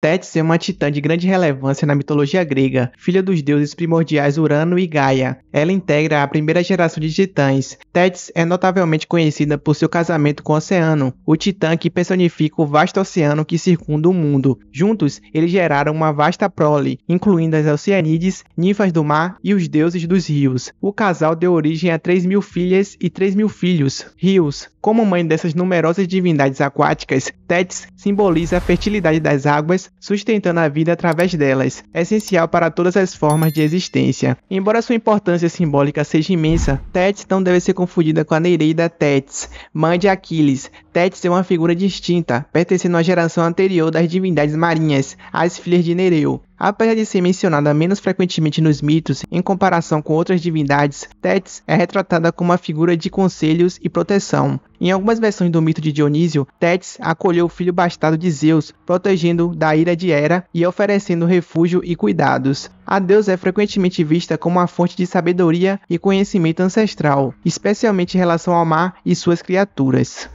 Tétis é uma titã de grande relevância na mitologia grega, filha dos deuses primordiais Urano e Gaia. Ela integra a primeira geração de titãs. Tétis é notavelmente conhecida por seu casamento com Oceano, o titã que personifica o vasto oceano que circunda o mundo. Juntos, eles geraram uma vasta prole, incluindo as Oceanides, ninfas do mar e os deuses dos rios. O casal deu origem a 3 mil filhas e 3 mil filhos. Rios. Como mãe dessas numerosas divindades aquáticas, Tétis simboliza a fertilidade das águas sustentando a vida através delas, é essencial para todas as formas de existência. Embora sua importância simbólica seja imensa, Tétis não deve ser confundida com a Nereida Tétis, mãe de Aquiles. Tétis é uma figura distinta, pertencendo à geração anterior das divindades marinhas, as filhas de Nereu. Apesar de ser mencionada menos frequentemente nos mitos em comparação com outras divindades, Tétis é retratada como uma figura de conselhos e proteção. Em algumas versões do mito de Dionísio, Tétis acolheu o filho bastardo de Zeus, protegendo da ira de Hera e oferecendo refúgio e cuidados. A deusa é frequentemente vista como uma fonte de sabedoria e conhecimento ancestral, especialmente em relação ao mar e suas criaturas.